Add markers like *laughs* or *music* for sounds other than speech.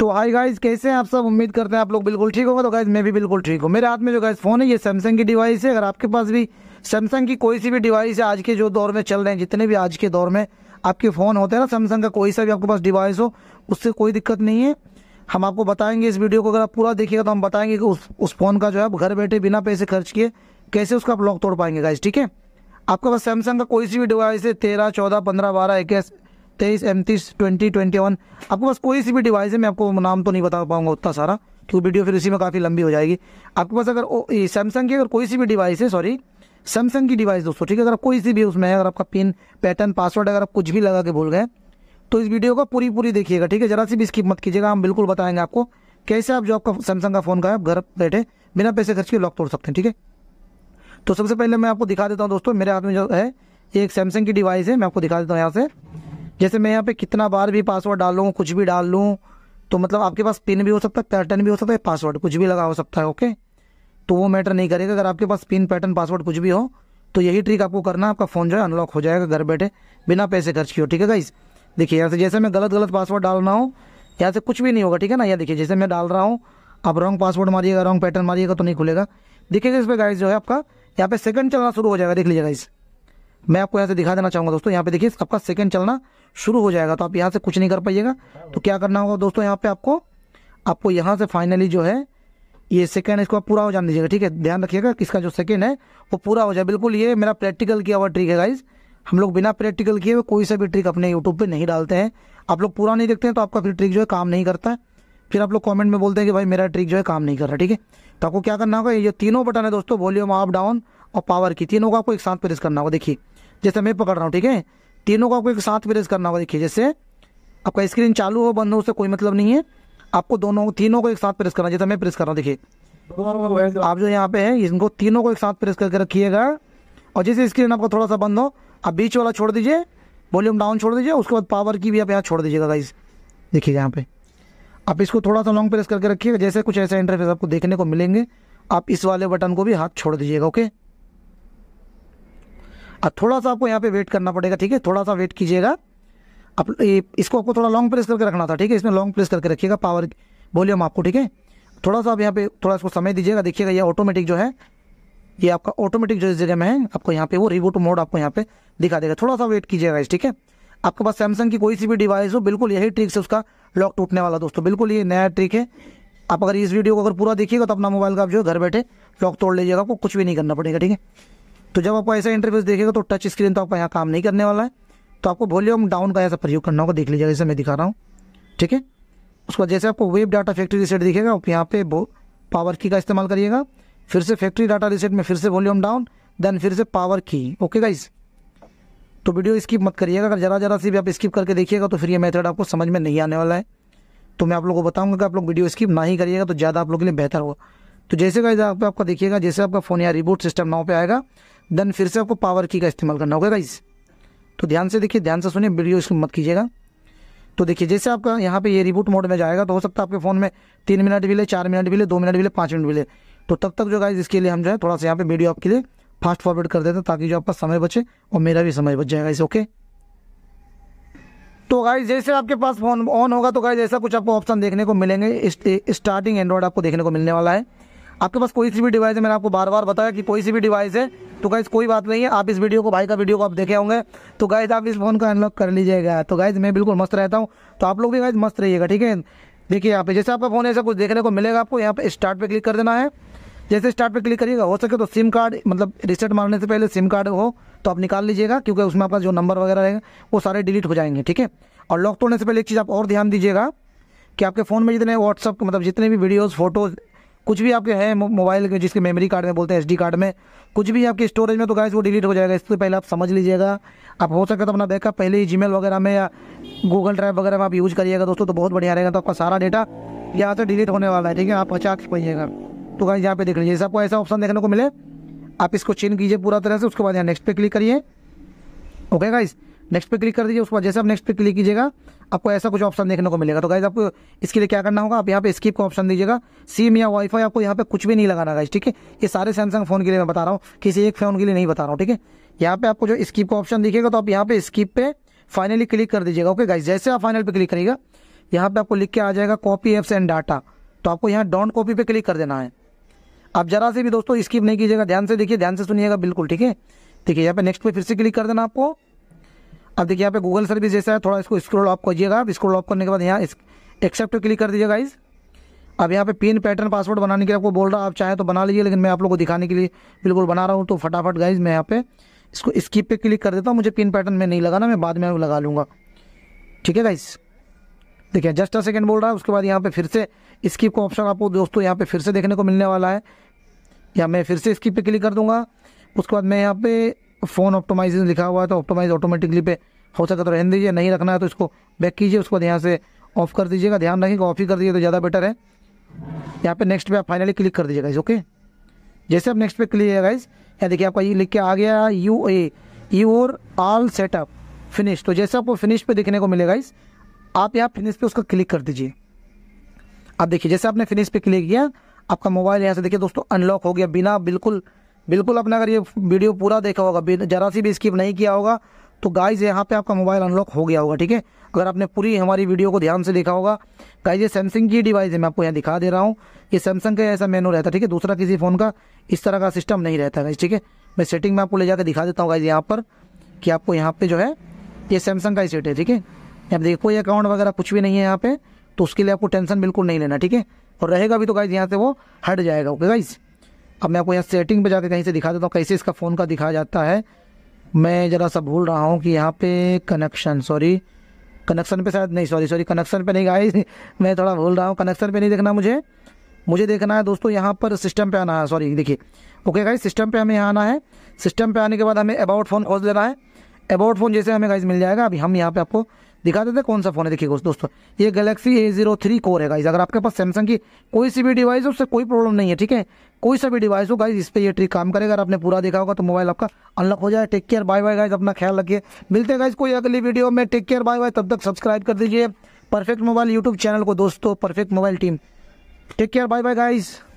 तो आई गाइज कैसे हैं आप सब उम्मीद करते हैं आप लोग बिल्कुल ठीक होगा तो गाइज मैं भी बिल्कुल ठीक हूँ मेरे हाथ में जो गाइज फ़ोन है ये सैमसंग की डिवाइस है अगर आपके पास भी सैमसंग की कोई सी भी डिवाइस है आज के जो दौर में चल रहे हैं जितने भी आज के दौर में आपके फ़ोन होते हैं ना सैमसंग का कोई सा भी आपके पास डिवाइस हो उससे कोई दिक्कत नहीं है हम आपको बताएंगे इस वीडियो को अगर आप पूरा देखिएगा तो हम बताएंगे कि उस उस फ़ोन का जो है आप घर बैठे बिना पैसे खर्च किए कैसे उसका आप लॉक तोड़ पाएंगे गाइज ठीक है आपके पास सैमसंग का कोई सी भी डिवाइस है तेरह चौदह पंद्रह बारह इक्कीस तेईस एमतीस ट्वेंटी ट्वेंटी वन आपके पास कोई सी भी डिवाइस है मैं आपको नाम तो नहीं बता पाऊंगा उतना सारा क्योंकि वीडियो फिर इसी में काफ़ी लंबी हो जाएगी आपके पास अगर सैमसंग की अगर कोई सी भी डिवाइस है सॉरी सैमसंग की डिवाइस दोस्तों ठीक है अगर कोई सी भी उसमें अगर आपका पिन पैटर्न पासवर्ड अगर आप कुछ भी लगा के भूल गए तो इस वीडियो को पूरी पूरी देखिएगा ठीक है जरा सी भी इसकी मत कीजिएगा हम बिल्कुल बताएंगे आपको कैसे आप जो आपका सैमसंग का फ़ोन का है आप घर बैठे बिना पैसे खर्च के लॉक तोड़ सकते हैं ठीक है तो सबसे पहले मैं आपको दिखा देता हूँ दोस्तों मेरे हाथ में जो है एक सैमसंग की डिवाइस है मैं आपको दिखा देता हूँ यहाँ से जैसे मैं यहाँ पे कितना बार भी पासवर्ड डाल लूँ कुछ भी डाल लूँ तो मतलब आपके पास पिन भी हो सकता है पैटर्न भी हो सकता है पासवर्ड कुछ भी लगा हो सकता है ओके तो वो मैटर नहीं करेगा अगर आपके पास पिन पैटर्न पासवर्ड कुछ भी हो तो यही ट्रिक आपको करना है आपका फ़ोन जो है अनलॉक हो जाएगा घर बैठे बिना पैसे खर्च किए ठीक है गाइस देखिए यहाँ से जैसे मैं गलत गलत पासवर्ड डाल रहा हूँ यहाँ से कुछ भी नहीं होगा ठीक है ना यहाँ देखिए जैसे मैं डाल रहा हूँ आप रॉन्ग पासवर्ड मारिएगा रॉन्ग पैटर्न मारिएगा तो नहीं खुलेगा देखिएगा इस पर गाइस जो है आपका यहाँ पे सेकंड चलना शुरू हो जाएगा देख लीजिएगा इस मैं आपको यहाँ से दिखा देना चाहूँगा दोस्तों यहाँ पे देखिए आपका सेकंड चलना शुरू हो जाएगा तो आप यहाँ से कुछ नहीं कर पाइएगा तो क्या करना होगा दोस्तों यहाँ पे आपको आपको यहाँ से फाइनली जो है ये है इसको आप पूरा हो जाने दीजिएगा ठीक है ध्यान रखिएगा कि इसका जो सेकेंड है वो पूरा हो जाए बिल्कुल ये मेरा प्रैक्टिकल किया हुआ ट्रिक है गाइज हम लोग बिना प्रैक्टिकल किए हुए कोई सा भी ट्रिक अपने यूट्यूब पर नहीं डालते हैं आप लोग पूरा नहीं देखते हैं तो आपका फिर ट्रिक जो है काम नहीं करता है फिर आप लोग कॉमेंट में बोलते हैं कि भाई मेरा ट्रिक जो है काम नहीं कर रहा ठीक है तो आपको क्या करना होगा ये जो तीनों बटन है दोस्तों वॉल्यूम अप डाउन और पावर की तीनों को आपको एक साथ प्रेस करना होगा देखिए जैसे मैं पकड़ रहा हूँ ठीक है तीनों को आपको एक साथ प्रेस करना होगा देखिए जैसे आपका स्क्रीन चालू हो बंद हो उससे कोई मतलब नहीं है आपको दोनों तीनों को एक साथ प्रेस करना जैसे मैं प्रेस कर रहा हूँ देखिए आप जो यहाँ पे है इनको तीनों को एक साथ प्रेस करके रखिएगा और जैसे स्क्रीन आपका थोड़ा सा बंद हो आप बीच वाला छोड़ दीजिए वॉल्यूम डाउन छोड़ दीजिए उसके बाद पावर की भी आप यहाँ छोड़ दीजिएगा गाइस देखिए यहाँ पे आप इसको थोड़ा सा लॉन्ग प्रेस करके रखिएगा जैसे कुछ ऐसा इंटरफेस आपको देखने को मिलेंगे आप इस वाले बटन को भी हाथ छोड़ दीजिएगा ओके और थोड़ा सा आपको यहाँ पे वेट करना पड़ेगा ठीक है थोड़ा सा वेट कीजिएगा आप इसको आपको थोड़ा लॉन्ग प्रेस करके रखना था ठीक है इसमें लॉन्ग प्रेस करके रखिएगा पावर वॉल्यूम आपको ठीक है थोड़ा सा आप यहाँ पे थोड़ा इसको समय दीजिएगा देखिएगा ये ऑटोमेटिक जो है ये आपका ऑटोमेटिक जो इस जगह में है आपको यहाँ पे वो रिबोट मोड आपको यहाँ पे दिखा देगा थोड़ा सा वेट कीजिएगा इस ठीक है आपके पास सैमसंग की कोई सी भी डिवाइस हो बिल्कुल यही ट्रिक से उसका लॉक टूटने वाला दोस्तों बिल्कुल ये नया ट्रिक है आप अगर इस वीडियो को अगर पूरा देखिएगा तो अपना मोबाइल का आप जो घर बैठे लॉक तोड़ लीजिएगा आपको कुछ भी नहीं करना पड़ेगा ठीक है तो जब आपको ऐसा इंटरव्यूज देखेगा तो टच स्क्रीन तो आपका यहाँ काम नहीं करने वाला है तो आपको वॉल्यूम डाउन का ऐसा प्रयोग करना होगा देख लीजिएगा जैसे मैं दिखा रहा हूँ ठीक है उसके बाद जैसे आपको वेब डाटा फैक्ट्री रिसेट दिखेगा आप यहाँ पे पावर की का इस्तेमाल करिएगा फिर से फैक्ट्री डाटा रिसेट में फिर से वॉल्यूम डाउन देन फिर से पावर की ओके गाइस तो वीडियो स्किप मत करिएगा अगर ज़रा ज़रा सी भी आप स्किप करके देखिएगा तो फिर ये मेथड आपको समझ में नहीं आने वाला है तो मैं आप लोगों को बताऊंगा कि आप लोग वीडियो स्किप ना ही करिएगा तो ज़्यादा आप लोग के लिए बेहतर होगा तो जैसे गाइज आप आपका देखिएगा जैसे आपका फ़ोन या रिबूट सिस्टम नाव पे आएगा देन फिर से आपको पावर की का इस्तेमाल करना होगा गाइस तो ध्यान से देखिए ध्यान से सुनिए वीडियो इसको मत कीजिएगा तो देखिए जैसे आपका यहाँ पे ये रिबूट मोड में जाएगा तो हो सकता है आपके फ़ोन में तीन मिनट भी ले चार मिनट भी ले दो मिनट भी ले पाँच मिनट भी ले तो तब तक जो गाइज इसके लिए हम जो है थोड़ा सा यहाँ पे वीडियो आपके लिए फास्ट फॉरवर्ड कर देते हैं ताकि जो आपका समय बचे और मेरा भी समय बच जाएगा इस ओके तो गाइज जैसे आपके पास फ़ोन ऑन होगा तो गाइज ऐसा कुछ आपको ऑप्शन देखने को मिलेंगे स्टार्टिंग एंड्रॉयड आपको देखने को मिलने वाला है आपके पास कोई सी भी डिवाइस है मैंने आपको बार बार बताया कि कोई सी भी डिवाइस है तो गाइज कोई बात नहीं है आप इस वीडियो को भाई का वीडियो को आप देखे होंगे तो गाइज आप इस फ़ोन को अनलॉक कर लीजिएगा तो गाइज मैं बिल्कुल मस्त रहता हूँ तो आप लोग भी गाइज मस्त रहिएगा ठीक है देखिए यहाँ पे जैसे आपका फ़ोन ऐसा कुछ देखने को मिलेगा आपको यहाँ पे स्टार्ट पे क्लिक कर देना है जैसे स्टार्ट पे क्लिक करिएगा हो सके तो सिम कार्ड मतलब रिसेट मारने से पहले सिम कार्ड हो तो आप निकाल लीजिएगा क्योंकि उसमें आपका जो नंबर वगैरह रहेगा वो सारे डिलीट हो जाएंगे ठीक है और लॉक तोड़ने से पहले एक चीज़ आप और ध्यान दीजिएगा कि आपके फ़ोन में जितने व्हाट्सअप मतलब जितने भी वीडियोज़ फोटोज़ कुछ भी आपके हैं मोबाइल के जिसके मेमोरी कार्ड में बोलते हैं एसडी कार्ड में कुछ भी आपके स्टोरेज में तो गाइस वो डिलीट हो जाएगा इससे पहले आप समझ लीजिएगा आप हो सके तो अपना बैकअप पहले ही जीमेल वगैरह में या गूगल ड्राइव वगैरह में आप यूज़ करिएगा दोस्तों तो बहुत बढ़िया रहेगा तो आपका सारा डेटा यहाँ से डिलीट होने वाला है ठीक है आप बचा पाइएगा तो गैस यहाँ पर देख लीजिए आपको ऐसा ऑप्शन देखने को मिले आप इसको चेंज कीजिए पूरा तरह से उसके बाद यहाँ नेक्स्ट पे क्लिक करिए ओके गाइज़ नेक्स्ट पे क्लिक कर दीजिए उसके बाद जैसे आप नेक्स्ट पे क्लिक कीजिएगा आपको ऐसा कुछ ऑप्शन देखने को मिलेगा तो गाइज आपको इसके लिए क्या करना होगा आप यहाँ पे स्किप का ऑप्शन दीजिएगा सिम या वाईफाई आपको यहाँ पे कुछ भी नहीं लगाना गाइज ठीक है ये सारे सैमसंग फोन के लिए मैं बता रहा हूँ किसी एक फोन के लिए नहीं बता रहा हूँ ठीक है यहाँ पे आपको जो स्किप का ऑप्शन दिखेगा तो आप यहाँ पे स्किप पे फाइनली क्लिक कर दीजिएगा ओके गाइज जैसे आप फाइनल पे क्लिक करिएगा यहाँ पे आपको लिख के आ जाएगा कॉपी एप्स एंड डाटा तो आपको यहाँ डॉन्ट कॉपी पे क्लिक कर देना है आप जरा से भी दोस्तों स्किप नहीं कीजिएगा ध्यान से देखिए ध्यान से सुनिएगा बिल्कुल ठीक है ठीक है यहाँ पे नेक्स्ट पे फिर से क्लिक कर देना आपको अब देखिए यहाँ पे गूगल सर्विस जैसा है थोड़ा इसको स्क्रोल ऑफ करिएगा आप स्क्रॉल ऑफ करने के बाद यहाँ एक्सेप्ट क्लिक कर दीजिएगा इस अब यहाँ पे पिन पैटर्न पासवर्ड बनाने के लिए आपको बोल रहा है आप चाहे तो बना लीजिए लेकिन मैं आप लोग को दिखाने के लिए बिल्कुल बना रहा हूँ तो फटाफट गाइज मैं यहाँ पे इसको स्किप पे क्लिक कर देता हूँ मुझे पिन पैटर्न में नहीं लगाना मैं बाद में लगा लूँगा ठीक है गाइज देखिए जस्ट अ सेकेंड बोल रहा है उसके बाद यहाँ पे फिर से स्किप का ऑप्शन आपको दोस्तों यहाँ पे फिर से देखने को मिलने वाला है या मैं फिर से स्किप पर क्लिक कर दूँगा उसके बाद मैं यहाँ पे फ़ोन ऑप्टोमाइजेशन लिखा हुआ है तो ऑप्टोमाइज ऑटोमेटिकली पे हो सकता तो रहने दीजिए नहीं रखना है तो इसको बैक कीजिए उसको यहाँ से ऑफ कर दीजिएगा ध्यान रखिएगा ऑफ ही कर दीजिए तो ज़्यादा बेटर है यहाँ पे नेक्स्ट पे आप फाइनली क्लिक कर दीजिएगा इस ओके जैसे आप नेक्स्ट पे क्लिक है गाइज यहाँ देखिए आपका ये लिख के आ गया you a your all setup finish तो जैसे आपको फिनिश पे देखने को मिलेगा इस आप यहाँ फिनिश पे उसका क्लिक कर दीजिए आप देखिए जैसे आपने फिनिश पे क्लिक किया आपका मोबाइल यहाँ से देखिए दोस्तों अनलॉक हो गया बिना बिल्कुल बिल्कुल आपने अगर ये वीडियो पूरा देखा होगा ज़रा सी भी स्किप नहीं किया होगा तो गाइज़ यहाँ पे आपका मोबाइल अनलॉक हो गया होगा ठीक है अगर आपने पूरी हमारी वीडियो को ध्यान से देखा होगा गाइज ये सैमसंग की डिवाइस है मैं आपको यहाँ दिखा दे रहा हूँ ये सैमसंग का ऐसा मेनू रहता है ठीक है दूसरा किसी फ़ोन का इस तरह का सिस्टम नहीं रहता है ठीक है मैं सेटिंग में आपको ले जाकर दिखा देता हूँ गाइज यहाँ पर कि आपको यहाँ पर जो है ये सैमसंग का ही सेट है ठीक है यहाँ देखो ये अकाउंट वगैरह कुछ भी नहीं है यहाँ पर तो उसके लिए आपको टेंशन बिल्कुल नहीं लेना ठीक है और रहेगा भी तो गाइज यहाँ से वो हट जाएगा ओके गाइज़ अब मैं आपको यहाँ सेटिंग पे जाके कहीं से दिखा देता हूँ कैसे इसका फ़ोन का दिखाया जाता है मैं ज़रा सा भूल रहा हूँ कि यहाँ पे कनेक्शन सॉरी कनेक्शन पे शायद नहीं सॉरी सॉरी कनेक्शन पे नहीं गाई *laughs* मैं थोड़ा भूल रहा हूँ कनेक्शन पे नहीं देखना मुझे मुझे देखना है दोस्तों यहाँ पर सिस्टम पे आना है सॉरी देखिए ओके गाइज सिस्टम पे हमें यहाँ आना है सिस्टम पे आने के बाद हमें अबाउट फ़ोन खोज लेना है अबाउट फ़ोन जैसे हमें गाइज मिल जाएगा अभी हम यहाँ पर आपको दिखा देते कौन सा फ़ोन है देखिए दोस्तों ये Galaxy A zero three core है गाइज अगर आपके पास सैमसंग की कोई सी भी डिवाइस हो उससे कोई प्रॉब्लम नहीं है ठीक है कोई सा भी डिवाइस हो गाइज इस पर यह ट्रिक काम करेगा अगर आपने पूरा देखा होगा तो मोबाइल आपका अनलॉक हो जाए take care bye bye guys अपना ख्याल रखिए मिलते हैं गाइज कोई अगली वीडियो में टेक केयर बाय बाय तब तक सब्सक्राइब कर दीजिए परफेक्ट मोबाइल यूट्यूब चैनल को दोस्तों perfect mobile team take care bye bye guys